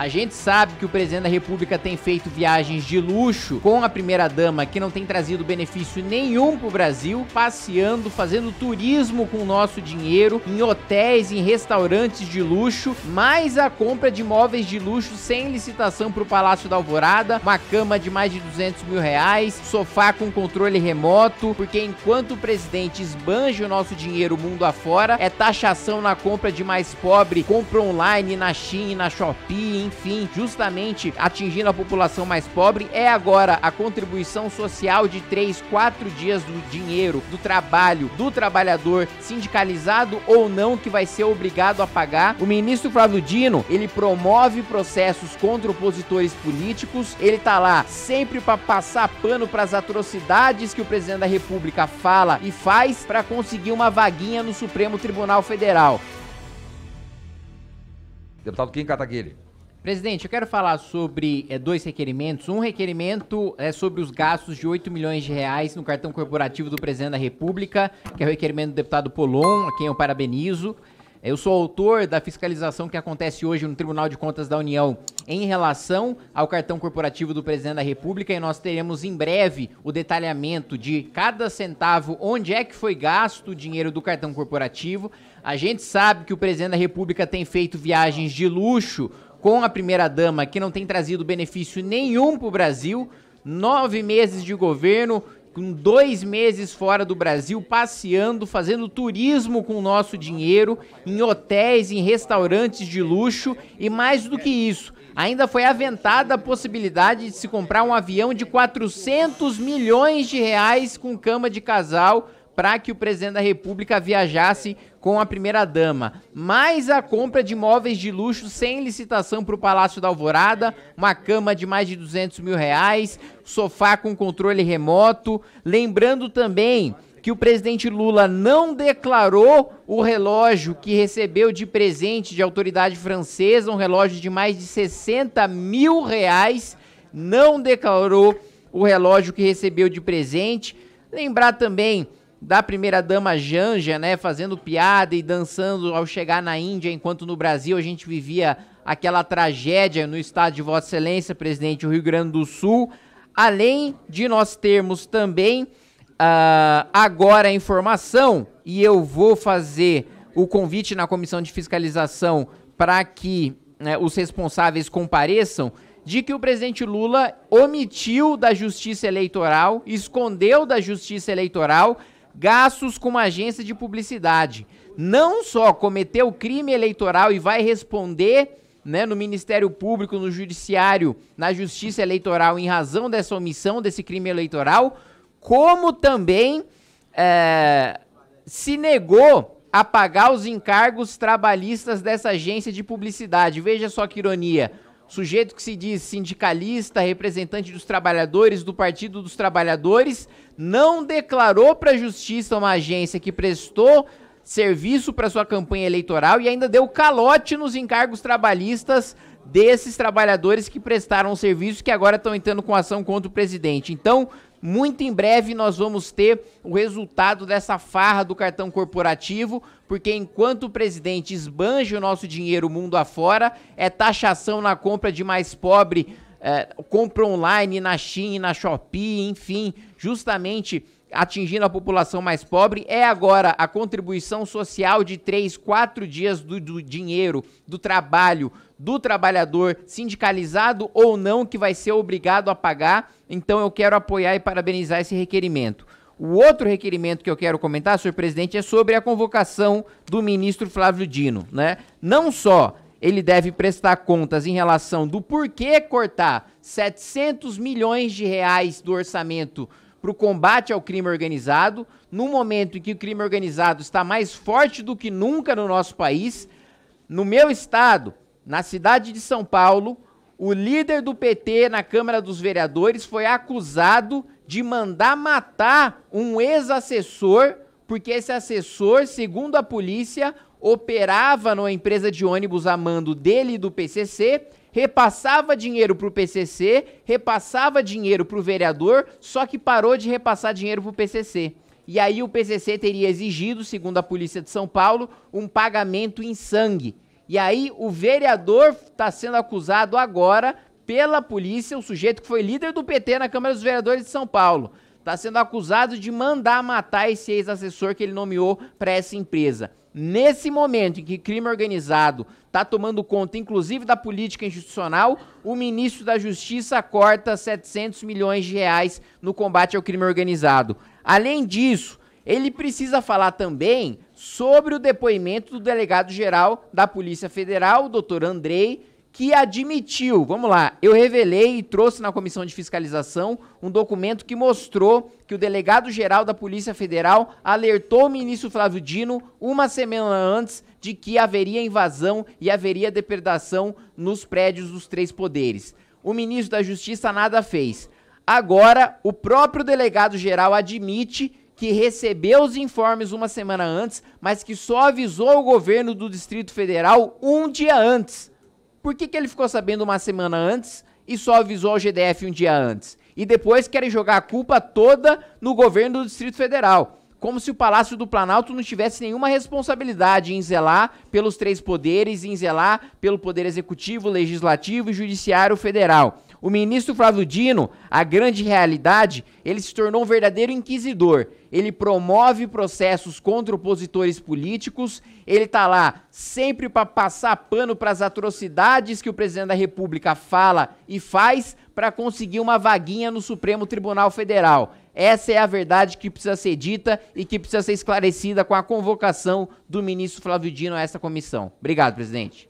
A gente sabe que o presidente da República tem feito viagens de luxo com a primeira-dama, que não tem trazido benefício nenhum pro Brasil, passeando, fazendo turismo com o nosso dinheiro, em hotéis, em restaurantes de luxo, mais a compra de móveis de luxo sem licitação pro Palácio da Alvorada, uma cama de mais de 200 mil reais, sofá com controle remoto, porque enquanto o presidente esbanja o nosso dinheiro mundo afora, é taxação na compra de mais pobre, compra online na China, na Shopee, enfim, justamente atingindo a população mais pobre, é agora a contribuição social de 3, 4 dias do dinheiro, do trabalho, do trabalhador, sindicalizado ou não, que vai ser obrigado a pagar. O ministro Flávio Dino, ele promove processos contra opositores políticos, ele tá lá sempre para passar pano para as atrocidades que o presidente da República fala e faz para conseguir uma vaguinha no Supremo Tribunal Federal. Deputado Kim Kataguiri. Presidente, eu quero falar sobre é, dois requerimentos. Um requerimento é sobre os gastos de 8 milhões de reais no cartão corporativo do presidente da República, que é o requerimento do deputado Polon, a quem eu parabenizo. Eu sou autor da fiscalização que acontece hoje no Tribunal de Contas da União em relação ao cartão corporativo do presidente da República e nós teremos em breve o detalhamento de cada centavo, onde é que foi gasto o dinheiro do cartão corporativo. A gente sabe que o presidente da República tem feito viagens de luxo com a primeira-dama, que não tem trazido benefício nenhum para o Brasil. Nove meses de governo, com dois meses fora do Brasil, passeando, fazendo turismo com o nosso dinheiro, em hotéis, em restaurantes de luxo e mais do que isso. Ainda foi aventada a possibilidade de se comprar um avião de 400 milhões de reais com cama de casal para que o presidente da República viajasse com a primeira-dama. Mais a compra de móveis de luxo sem licitação para o Palácio da Alvorada, uma cama de mais de 200 mil reais, sofá com controle remoto. Lembrando também que o presidente Lula não declarou o relógio que recebeu de presente de autoridade francesa, um relógio de mais de 60 mil reais. Não declarou o relógio que recebeu de presente. Lembrar também da primeira-dama Janja, né, fazendo piada e dançando ao chegar na Índia, enquanto no Brasil a gente vivia aquela tragédia no estado de Vossa Excelência, presidente do Rio Grande do Sul. Além de nós termos também uh, agora a informação, e eu vou fazer o convite na comissão de fiscalização para que né, os responsáveis compareçam, de que o presidente Lula omitiu da justiça eleitoral, escondeu da justiça eleitoral gastos com uma agência de publicidade. Não só cometeu crime eleitoral e vai responder né, no Ministério Público, no Judiciário, na Justiça Eleitoral em razão dessa omissão, desse crime eleitoral, como também é, se negou a pagar os encargos trabalhistas dessa agência de publicidade. Veja só que ironia sujeito que se diz sindicalista, representante dos trabalhadores, do Partido dos Trabalhadores, não declarou para a Justiça uma agência que prestou serviço para sua campanha eleitoral e ainda deu calote nos encargos trabalhistas desses trabalhadores que prestaram serviço que agora estão entrando com ação contra o presidente. Então, muito em breve nós vamos ter o resultado dessa farra do cartão corporativo, porque enquanto o presidente esbanja o nosso dinheiro mundo afora, é taxação na compra de mais pobre, é, compra online na China, na Shopee, enfim, justamente atingindo a população mais pobre é agora a contribuição social de três, quatro dias do, do, dinheiro, do trabalho, do trabalhador, sindicalizado ou não, que vai ser obrigado a pagar. Então eu quero apoiar e parabenizar esse requerimento. O outro requerimento que eu quero comentar, senhor presidente, é sobre a convocação do ministro Flávio Dino. Né? Não só ele deve prestar contas em relação do porquê cortar 700 milhões de reais do orçamento para o combate ao crime organizado, no momento em que o crime organizado está mais forte do que nunca no nosso país. No meu estado, na cidade de São Paulo, o líder do PT na Câmara dos Vereadores foi acusado de mandar matar um ex-assessor, porque esse assessor, segundo a polícia, operava numa empresa de ônibus a mando dele e do PCC repassava dinheiro para o PCC, repassava dinheiro para o vereador, só que parou de repassar dinheiro para o PCC. E aí o PCC teria exigido, segundo a polícia de São Paulo, um pagamento em sangue. E aí o vereador está sendo acusado agora pela polícia, o sujeito que foi líder do PT na Câmara dos Vereadores de São Paulo, está sendo acusado de mandar matar esse ex-assessor que ele nomeou para essa empresa. Nesse momento em que crime organizado está tomando conta, inclusive da política institucional, o ministro da Justiça corta 700 milhões de reais no combate ao crime organizado. Além disso, ele precisa falar também sobre o depoimento do delegado-geral da Polícia Federal, o doutor Andrei, que admitiu, vamos lá, eu revelei e trouxe na comissão de fiscalização um documento que mostrou que o delegado-geral da Polícia Federal alertou o ministro Flávio Dino uma semana antes de que haveria invasão e haveria depredação nos prédios dos três poderes. O ministro da Justiça nada fez. Agora, o próprio delegado-geral admite que recebeu os informes uma semana antes, mas que só avisou o governo do Distrito Federal um dia antes. Por que, que ele ficou sabendo uma semana antes e só avisou ao GDF um dia antes? E depois querem jogar a culpa toda no governo do Distrito Federal como se o Palácio do Planalto não tivesse nenhuma responsabilidade em zelar pelos três poderes, em zelar pelo Poder Executivo, Legislativo e Judiciário Federal. O ministro Flávio Dino, a grande realidade, ele se tornou um verdadeiro inquisidor. Ele promove processos contra opositores políticos, ele tá lá sempre para passar pano para as atrocidades que o presidente da República fala e faz para conseguir uma vaguinha no Supremo Tribunal Federal. Essa é a verdade que precisa ser dita e que precisa ser esclarecida com a convocação do ministro Flávio Dino a essa comissão. Obrigado, presidente.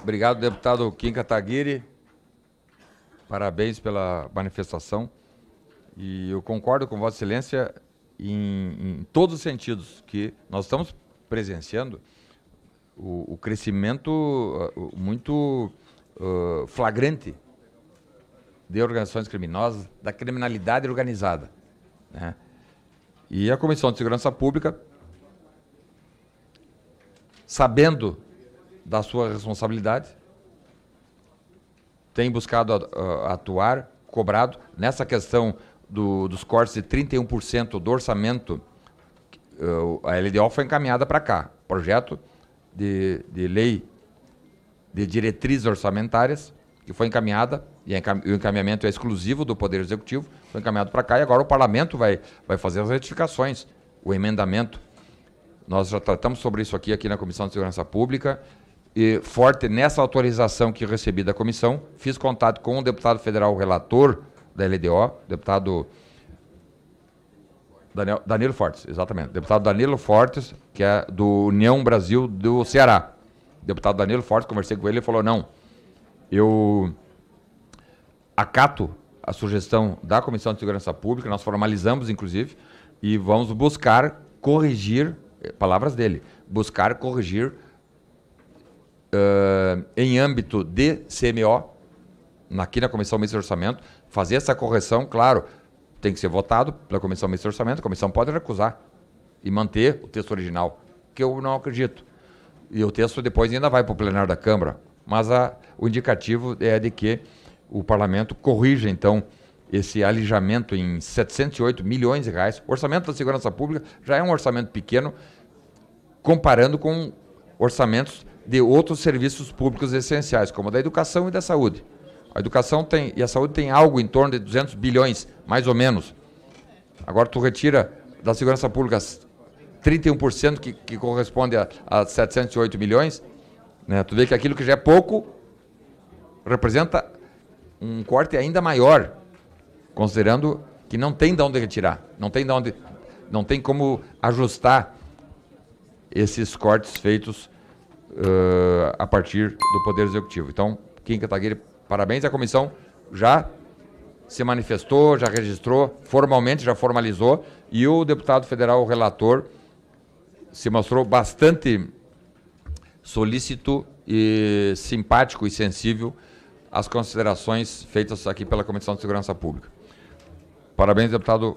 Obrigado, deputado Kim Kataguiri. Parabéns pela manifestação. E eu concordo com Vossa Excelência em, em todos os sentidos que nós estamos presenciando o, o crescimento uh, uh, muito uh, flagrante de organizações criminosas, da criminalidade organizada. Né? E a Comissão de Segurança Pública, sabendo da sua responsabilidade, tem buscado atuar, cobrado nessa questão do, dos cortes de 31% do orçamento. Eh, a LDO foi encaminhada para cá, projeto de, de lei de diretrizes orçamentárias que foi encaminhada e o encaminhamento é exclusivo do Poder Executivo, foi encaminhado para cá e agora o Parlamento vai, vai fazer as retificações, o emendamento. Nós já tratamos sobre isso aqui, aqui na Comissão de Segurança Pública, e forte nessa autorização que recebi da comissão, fiz contato com o deputado federal relator da LDO, deputado Daniel, Danilo Fortes, exatamente, deputado Danilo Fortes, que é do União Brasil do Ceará. Deputado Danilo Fortes, conversei com ele, ele falou: "Não, eu acato a sugestão da Comissão de Segurança Pública, nós formalizamos inclusive e vamos buscar corrigir eh, palavras dele, buscar corrigir uh, em âmbito de CMO, aqui na Comissão Mista de Orçamento, fazer essa correção, claro, tem que ser votado pela Comissão Mista de Orçamento, a comissão pode recusar e manter o texto original, que eu não acredito. E o texto depois ainda vai para o plenário da Câmara, mas a, o indicativo é de que o parlamento corrija, então, esse alijamento em 708 milhões de reais. O orçamento da segurança pública já é um orçamento pequeno, comparando com orçamentos de outros serviços públicos essenciais, como da educação e da saúde. A educação tem, e a saúde tem algo em torno de 200 bilhões, mais ou menos. Agora tu retira da segurança pública 31% que, que corresponde a, a 708 milhões, né? tu vê que aquilo que já é pouco representa um corte ainda maior, considerando que não tem de onde retirar, não tem de onde, não tem como ajustar esses cortes feitos uh, a partir do Poder Executivo. Então, Kim Kataguiri, parabéns à comissão, já se manifestou, já registrou formalmente, já formalizou, e o deputado federal, o relator, se mostrou bastante solícito e simpático e sensível às considerações feitas aqui pela Comissão de Segurança Pública. Parabéns, deputado